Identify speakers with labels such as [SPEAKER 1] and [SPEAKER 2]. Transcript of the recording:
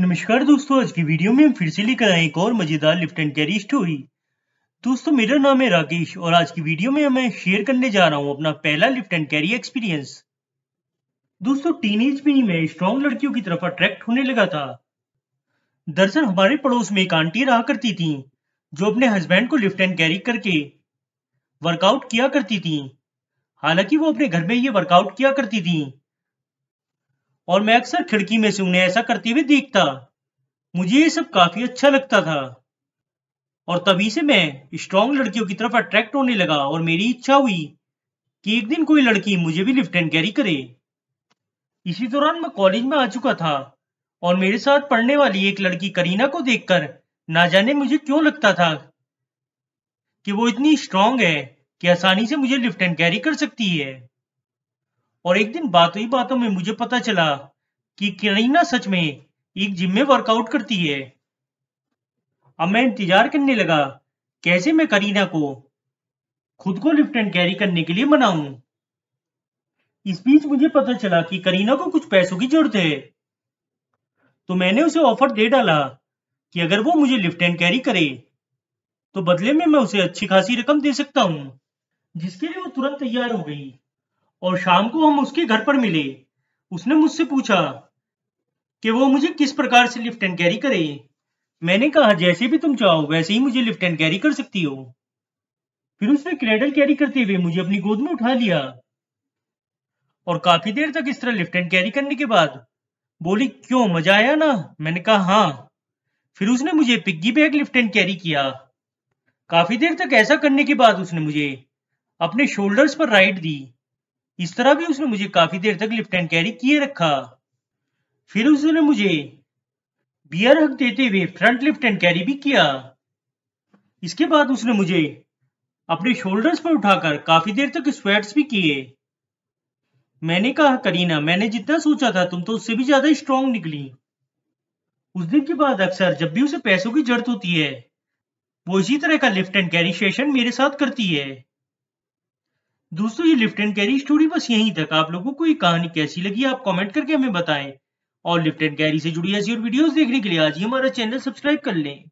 [SPEAKER 1] नमस्कार दोस्तों आज की वीडियो में हम फिर से लेकर आए एक और मजेदार लिफ्ट एंड कैरी स्टोरी दोस्तों मेरा नाम है राकेश और आज की वीडियो में मैं शेयर करने जा रहा हूं अपना पहला लिफ्ट एंड कैरी एक्सपीरियंस दोस्तों टीनेज में ही मैं स्ट्रॉन्ग लड़कियों की तरफ अट्रैक्ट होने लगा था दरअसल हमारे पड़ोस में एक आंटी रहा करती थी जो अपने हस्बैंड को लिफ्ट एंड कैरी करके वर्कआउट किया करती थी हालांकि वो अपने घर में ये वर्कआउट किया करती थी और मैं अक्सर खिड़की में से उन्हें ऐसा करते हुए देखता मुझे ये सब काफी अच्छा लगता था और तभी से मैं स्ट्रॉन्ग लड़कियों की तरफ अट्रैक्ट होने लगा और मेरी इच्छा हुई कि एक दिन कोई लड़की मुझे भी लिफ्ट एंड कैरी करे इसी दौरान मैं कॉलेज में आ चुका था और मेरे साथ पढ़ने वाली एक लड़की करीना को देखकर ना जाने मुझे क्यों लगता था कि वो इतनी स्ट्रांग है कि आसानी से मुझे लिफ्ट एंड कैरी कर सकती है और एक दिन बातों ही बातों में मुझे पता चला कि करीना सच में एक जिम में वर्कआउट करती है अब मैं इंतजार करने लगा कैसे मैं करीना को खुद को लिफ्ट एंड कैरी करने के लिए मनाऊं इस बीच मुझे पता चला कि करीना को कुछ पैसों की जरूरत है तो मैंने उसे ऑफर दे डाला कि अगर वो मुझे लिफ्ट एंड कैरी करे तो बदले में मैं उसे अच्छी खासी रकम दे सकता हूँ जिसके लिए वो तुरंत तैयार हो गई और शाम को हम उसके घर पर मिले उसने मुझसे पूछा कि वो मुझे किस प्रकार से लिफ्ट एंड कैरी करे मैंने कहा जैसे भी तुम चाहो वैसे ही मुझे लिफ्ट एंड कैरी कर सकती हो फिर उसने क्रेडल कैरी करते हुए मुझे अपनी गोद में उठा लिया और काफी देर तक इस तरह लिफ्ट एंड कैरी करने के बाद बोली क्यों मजा आया ना मैंने कहा हाँ फिर उसने मुझे piggyback lift and carry किया काफी देर तक ऐसा करने के बाद उसने मुझे अपने शोल्डर्स पर राइड दी इस तरह भी उसने मुझे काफी देर तक लिफ्ट एंड कैरी किए रखा फिर उसने मुझे बियर हक देते हुए फ्रंट लिफ्ट एंड कैरी भी किया इसके बाद उसने मुझे अपने शोल्डर्स पर उठाकर काफी देर तक स्वेट्स भी किए मैंने कहा करीना मैंने जितना सोचा था तुम तो उससे भी ज्यादा स्ट्रांग निकली उस दिन के बाद अक्सर जब भी उसे पैसों की जरूरत होती है वो इसी तरह का लिफ्ट एंड कैरी सेशन मेरे साथ करती है दोस्तों ये लिफ्ट एंड कैरी स्टोरी बस यहीं तक आप लोगों को ये कहानी कैसी लगी आप कमेंट करके हमें बताएं और लिफ्ट एंड कैरी से जुड़ी ऐसी और वीडियोस देखने के लिए आज ही हमारा चैनल सब्सक्राइब कर लें